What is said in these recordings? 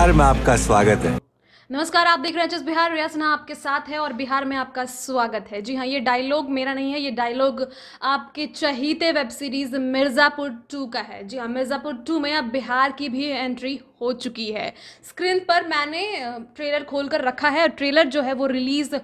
प्यार में आपका स्वागत है नमस्कार आप देख रहे हैं बिहार रियासना आपके साथ है और बिहार में आपका स्वागत है जी हाँ ये डायलॉग मेरा नहीं है ये डायलॉग आपके चहीते वेब सीरीज मिर्ज़ापुर टू का है जी हाँ मिर्ज़ापुर टू में अब बिहार की भी एंट्री हो चुकी है स्क्रीन पर मैंने ट्रेलर खोल कर रखा है और ट्रेलर जो है वो रिलीज़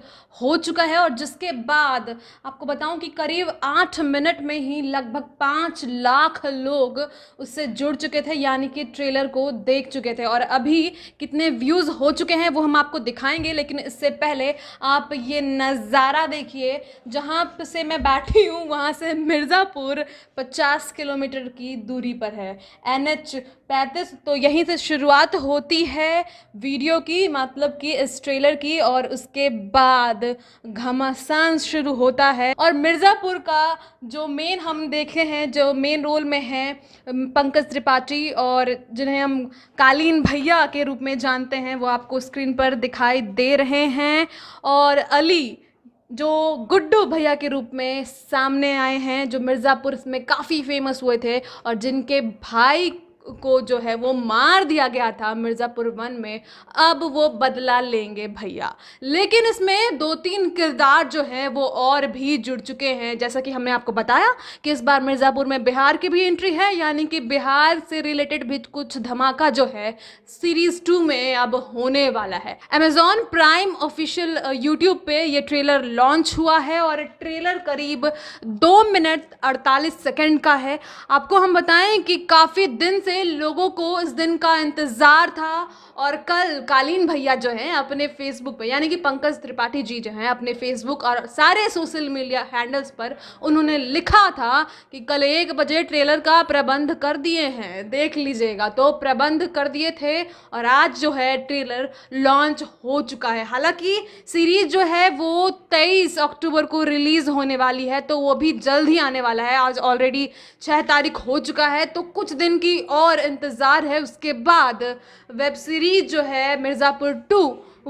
हो चुका है और जिसके बाद आपको बताऊं कि करीब आठ मिनट में ही लगभग पाँच लाख लोग उससे जुड़ चुके थे यानी कि ट्रेलर को देख चुके थे और अभी कितने व्यूज़ हो चुके हैं वो हम आपको दिखाएंगे लेकिन इससे पहले आप ये नज़ारा देखिए जहाँ से मैं बैठी हूँ वहाँ से मिर्ज़ापुर पचास किलोमीटर की दूरी पर है एन एच पैंतीस तो यहीं से शुरुआत होती है वीडियो की मतलब कि इस ट्रेलर की और उसके बाद घमासान शुरू होता है और मिर्ज़ापुर का जो मेन हम देखे हैं जो मेन रोल में है पंकज त्रिपाठी और जिन्हें हम कालीन भैया के रूप में जानते हैं वो आपको स्क्रीन स्क्रीन पर दिखाई दे रहे हैं और अली जो गुड्डू भैया के रूप में सामने आए हैं जो मिर्ज़ापुर में काफ़ी फेमस हुए थे और जिनके भाई को जो है वो मार दिया गया था मिर्ज़ापुर वन में अब वो बदला लेंगे भैया लेकिन इसमें दो तीन किरदार जो हैं वो और भी जुड़ चुके हैं जैसा कि हमने आपको बताया कि इस बार मिर्ज़ापुर में बिहार की भी एंट्री है यानी कि बिहार से रिलेटेड भी कुछ धमाका जो है सीरीज़ टू में अब होने वाला है अमेज़ॉन प्राइम ऑफिशियल यूट्यूब पे ये ट्रेलर लॉन्च हुआ है और ट्रेलर करीब दो मिनट अड़तालीस सेकेंड का है आपको हम बताएं कि काफ़ी दिन से से लोगों को इस दिन का इंतज़ार था और कल कालीन भैया जो हैं अपने फेसबुक पे यानी कि पंकज त्रिपाठी जी जो हैं अपने फेसबुक और सारे सोशल मीडिया हैंडल्स पर उन्होंने लिखा था कि कल एक बजे ट्रेलर का प्रबंध कर दिए हैं देख लीजिएगा तो प्रबंध कर दिए थे और आज जो है ट्रेलर लॉन्च हो चुका है हालांकि सीरीज़ जो है वो तेईस अक्टूबर को रिलीज़ होने वाली है तो वो भी जल्द ही आने वाला है आज ऑलरेडी छः तारीख हो चुका है तो कुछ दिन की और और इंतज़ार है उसके बाद वेब सीरीज़ जो है मिर्ज़ापुर टू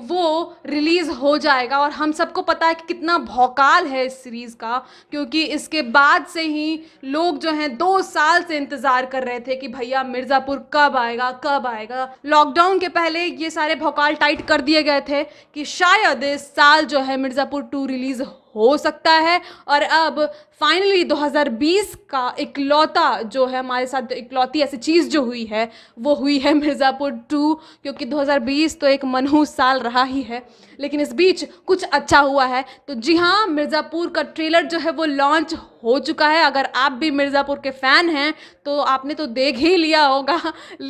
वो रिलीज़ हो जाएगा और हम सबको पता है कि कितना भौकाल है इस सीरीज़ का क्योंकि इसके बाद से ही लोग जो हैं दो साल से इंतज़ार कर रहे थे कि भैया मिर्ज़ापुर कब आएगा कब आएगा लॉकडाउन के पहले ये सारे भौकाल टाइट कर दिए गए थे कि शायद इस साल जो है मिर्ज़ापुर टू रिलीज़ हो सकता है और अब फाइनली 2020 का इकलौता जो है हमारे साथ इकलौती ऐसी चीज़ जो हुई है वो हुई है मिर्ज़ापुर टू क्योंकि 2020 तो एक मनहूस साल रहा ही है लेकिन इस बीच कुछ अच्छा हुआ है तो जी हाँ मिर्ज़ापुर का ट्रेलर जो है वो लॉन्च हो चुका है अगर आप भी मिर्ज़ापुर के फ़ैन हैं तो आपने तो देख ही लिया होगा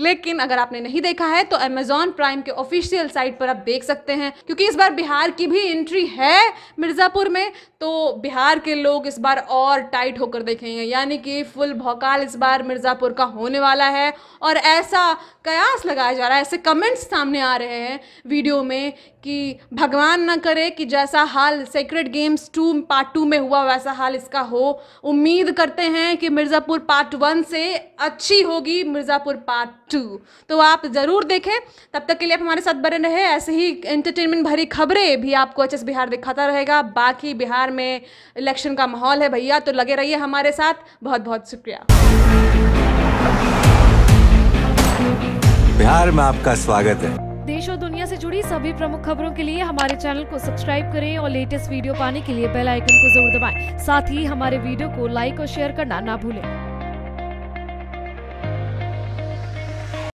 लेकिन अगर आपने नहीं देखा है तो अमेज़ॉन प्राइम के ऑफिशियल साइट पर आप देख सकते हैं क्योंकि इस बार बिहार की भी एंट्री है मिर्ज़ापुर में तो बिहार के लोग इस बार और टाइट होकर देखेंगे यानी कि फुल भौकाल इस बार मिर्ज़ापुर का होने वाला है और ऐसा कयास लगाया जा रहा है ऐसे कमेंट्स सामने आ रहे हैं वीडियो में कि भगवान ना करे कि जैसा हाल secret games two part two में हुआ वैसा हाल इसका हो उम्मीद करते हैं कि मिर्ज़ापुर पार्ट वन से अच्छी होगी मिर्ज़ापुर पार्ट टू तो आप ज़रूर देखें तब तक के लिए आप हमारे साथ बने रहे ऐसे ही एंटरटेनमेंट भरी खबरें भी आपको अच्छे बिहार दिखाता रहेगा बाकी बिहार में इलेक्शन का माहौल है भैया तो लगे रहिए हमारे साथ बहुत बहुत शुक्रिया बिहार में आपका स्वागत है देश और दुनिया से जुड़ी सभी प्रमुख खबरों के लिए हमारे चैनल को सब्सक्राइब करें और लेटेस्ट वीडियो पाने के लिए बेल आइकन को जरूर दबाएं। साथ ही हमारे वीडियो को लाइक और शेयर करना ना भूलें।